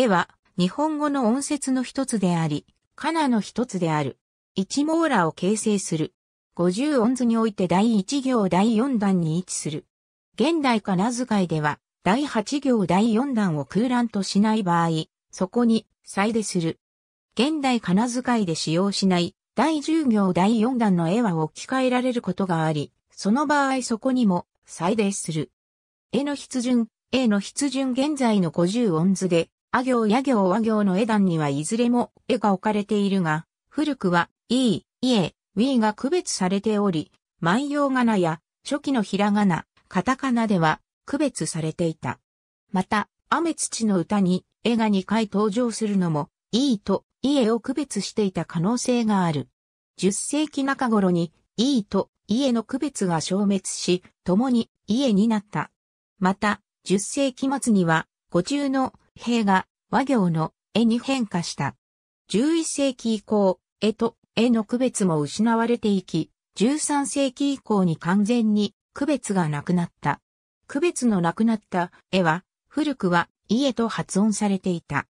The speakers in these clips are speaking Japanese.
絵は日本語の音節の一つであり、カナの一つである。一網羅を形成する。五十音図において第1行第4段に位置する。現代仮名遣いでは、第8行第4段を空欄としない場合、そこに、再でする。現代仮名遣いで使用しない、第10行第4段の絵は置き換えられることがあり、その場合そこにも、再でする。絵の筆順、A の筆順現在の五十音図で、あ行や行和行の絵段にはいずれも絵が置かれているが、古くは、いい、いえ、ウィーが区別されており、万葉仮名や初期のひらがな、カタカナでは区別されていた。また、雨土の歌に絵が2回登場するのも、いいと、いえを区別していた可能性がある。10世紀中頃に、いいと、いえの区別が消滅し、共に、いえになった。また、10世紀末には、五中の兵が和行の絵に変化した。11世紀以降、絵と絵の区別も失われていき、13世紀以降に完全に区別がなくなった。区別のなくなった絵は、古くは家と発音されていた。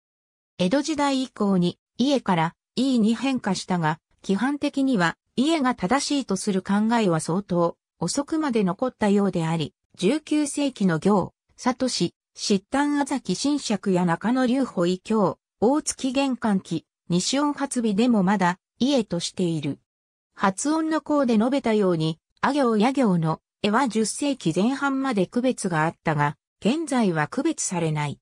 江戸時代以降に家からいいに変化したが、基本的には家が正しいとする考えは相当遅くまで残ったようであり、19世紀の行、里氏、疾丹あざき新尺や中野流保異教、大月玄関記、西音発尾でもまだ、家としている。発音の項で述べたように、あ行や行の絵は10世紀前半まで区別があったが、現在は区別されない。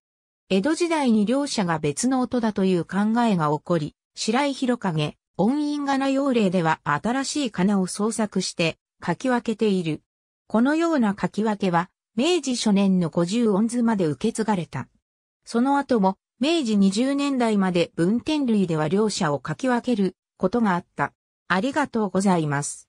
江戸時代に両者が別の音だという考えが起こり、白井広影、音韻仮名用例では新しい仮名を創作して書き分けている。このような書き分けは明治初年の50音図まで受け継がれた。その後も、明治20年代まで文天類では両者を書き分けることがあった。ありがとうございます。